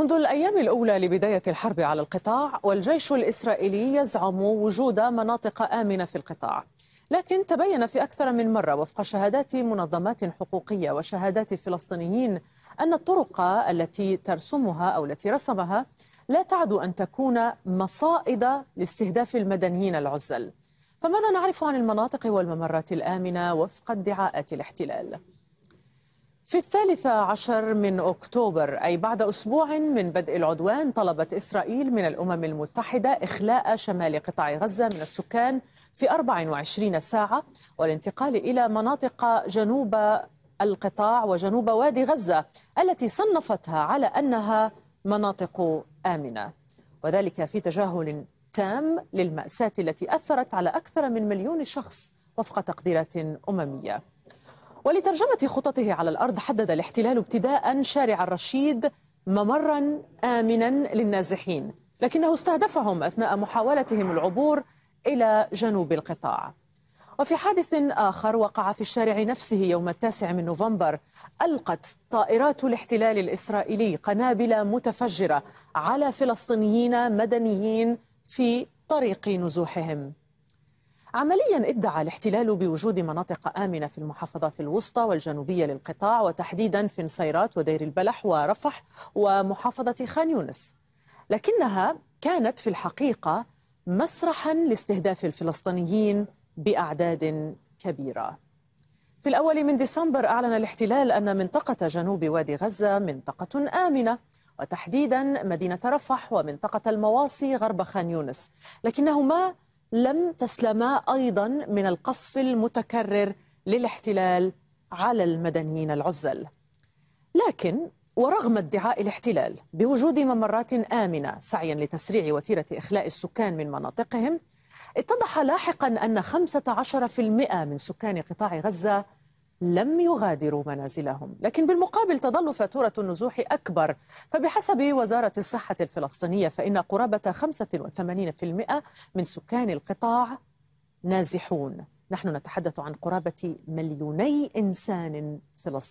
منذ الأيام الأولى لبداية الحرب على القطاع والجيش الإسرائيلي يزعم وجود مناطق آمنة في القطاع لكن تبين في أكثر من مرة وفق شهادات منظمات حقوقية وشهادات فلسطينيين أن الطرق التي ترسمها أو التي رسمها لا تعدو أن تكون مصائد لاستهداف المدنيين العزل فماذا نعرف عن المناطق والممرات الآمنة وفق ادعاءات الاحتلال؟ في الثالث عشر من أكتوبر أي بعد أسبوع من بدء العدوان طلبت إسرائيل من الأمم المتحدة إخلاء شمال قطاع غزة من السكان في 24 ساعة والانتقال إلى مناطق جنوب القطاع وجنوب وادي غزة التي صنفتها على أنها مناطق آمنة وذلك في تجاهل تام للمأساة التي أثرت على أكثر من مليون شخص وفق تقديرات أممية ولترجمة خططه على الأرض حدد الاحتلال ابتداء شارع الرشيد ممرا آمنا للنازحين لكنه استهدفهم أثناء محاولتهم العبور إلى جنوب القطاع وفي حادث آخر وقع في الشارع نفسه يوم التاسع من نوفمبر ألقت طائرات الاحتلال الإسرائيلي قنابل متفجرة على فلسطينيين مدنيين في طريق نزوحهم عمليا ادعى الاحتلال بوجود مناطق آمنة في المحافظات الوسطى والجنوبية للقطاع وتحديدا في نصيرات ودير البلح ورفح ومحافظة خان يونس لكنها كانت في الحقيقة مسرحا لاستهداف الفلسطينيين بأعداد كبيرة في الأول من ديسمبر أعلن الاحتلال أن منطقة جنوب وادي غزة منطقة آمنة وتحديدا مدينة رفح ومنطقة المواصي غرب خان يونس لكنهما لم تسلما ايضا من القصف المتكرر للاحتلال على المدنيين العزل. لكن ورغم ادعاء الاحتلال بوجود ممرات امنه سعيا لتسريع وتيره اخلاء السكان من مناطقهم اتضح لاحقا ان 15% من سكان قطاع غزه لم يغادروا منازلهم لكن بالمقابل تظل فاتورة النزوح أكبر فبحسب وزارة الصحة الفلسطينية فإن قرابة 85% من سكان القطاع نازحون نحن نتحدث عن قرابة مليوني إنسان فلسطيني